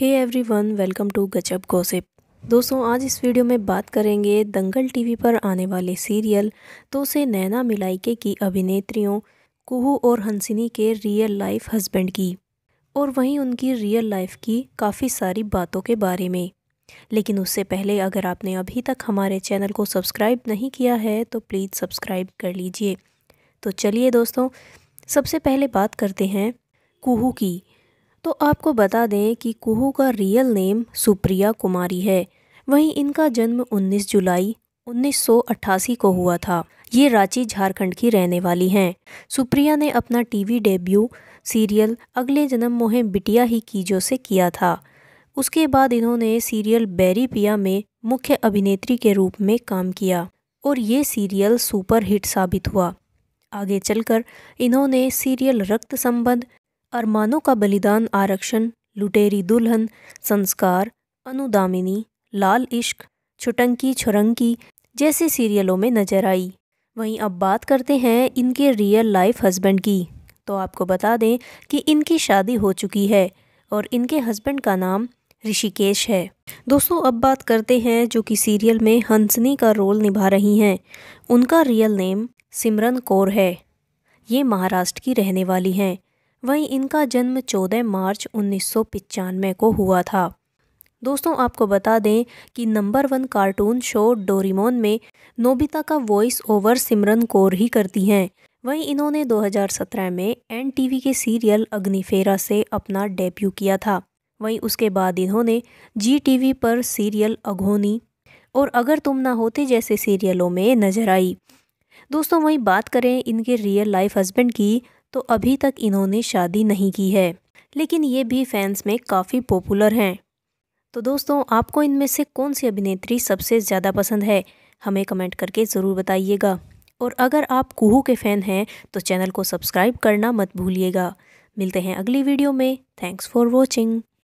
hey everyone welcome to गचअप gossip दोस्तों आज इस वीडियो में बात करेंगे दंगल टीवी पर आने वाले सीरियल तो से नैना मिलाइके की अभिनेत्रियों कुहू और हंसिनी के रियल लाइफ हस्बैंड की और वहीं उनकी रियल लाइफ की काफ़ी सारी बातों के बारे में लेकिन उससे पहले अगर आपने अभी तक हमारे चैनल को सब्सक्राइब नहीं किया है तो प्लीज़ सब्सक्राइब कर लीजिए तो चलिए दोस्तों सबसे पहले बात करते हैं कुहू की तो आपको बता दें कि कुहू का रियल नेम सुप्रिया कुमारी है वहीं इनका जन्म 19 जुलाई 1988 को हुआ था ये रांची झारखंड की रहने वाली हैं सुप्रिया ने अपना टीवी डेब्यू सीरियल अगले जन्म मोहे बिटिया ही कीजो से किया था उसके बाद इन्होंने सीरियल बैरी पिया में मुख्य अभिनेत्री के रूप में काम किया और ये सीरियल सुपर हिट साबित हुआ आगे चलकर इन्होंने सीरियल रक्त संबंध अरमानों का बलिदान आरक्षण लुटेरी दुल्हन संस्कार अनुदामिनी लाल इश्क छुटंकी छुरंकी जैसे सीरियलों में नजर आई वहीं अब बात करते हैं इनके रियल लाइफ हस्बैंड की तो आपको बता दें कि इनकी शादी हो चुकी है और इनके हस्बैंड का नाम ऋषिकेश है दोस्तों अब बात करते हैं जो कि सीरियल में हंसनी का रोल निभा रही हैं उनका रियल नेम सिमरन कौर है ये महाराष्ट्र की रहने वाली हैं वहीं इनका जन्म 14 मार्च उन्नीस को हुआ था दोस्तों आपको बता दें कि number one cartoon show Doraemon में नोबिता का वॉइस ओवर सिमरन कौर ही करती हैं वहीं इन्होंने 2017 में एन टीवी के सीरियल अग्निफेरा से अपना डेब्यू किया था वहीं उसके बाद इन्होंने जी टीवी पर सीरियल अघोनी और अगर तुम ना होते जैसे सीरियलों में नजर आई दोस्तों वहीं बात करें इनके रियल लाइफ हस्बैंड की तो अभी तक इन्होंने शादी नहीं की है लेकिन ये भी फैंस में काफ़ी पॉपुलर हैं तो दोस्तों आपको इनमें से कौन सी अभिनेत्री सबसे ज़्यादा पसंद है हमें कमेंट करके ज़रूर बताइएगा और अगर आप कुहू के फ़ैन हैं तो चैनल को सब्सक्राइब करना मत भूलिएगा मिलते हैं अगली वीडियो में थैंक्स फॉर वॉचिंग